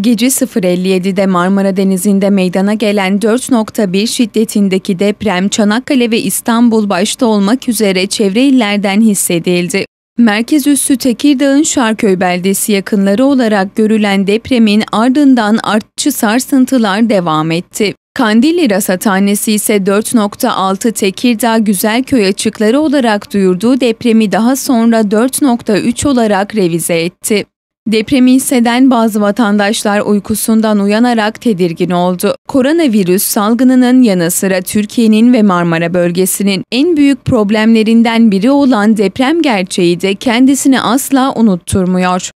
Gece 0.57'de Marmara Denizi'nde meydana gelen 4.1 şiddetindeki deprem Çanakkale ve İstanbul başta olmak üzere çevre illerden hissedildi. Merkez üssü Tekirdağ'ın Şarköy beldesi yakınları olarak görülen depremin ardından artçı sarsıntılar devam etti. Kandilli Rasathanesi ise 4.6 Tekirdağ Güzelköy açıkları olarak duyurduğu depremi daha sonra 4.3 olarak revize etti. Depremi hisseden bazı vatandaşlar uykusundan uyanarak tedirgin oldu. Koronavirüs salgınının yanı sıra Türkiye'nin ve Marmara bölgesinin en büyük problemlerinden biri olan deprem gerçeği de kendisini asla unutturmuyor.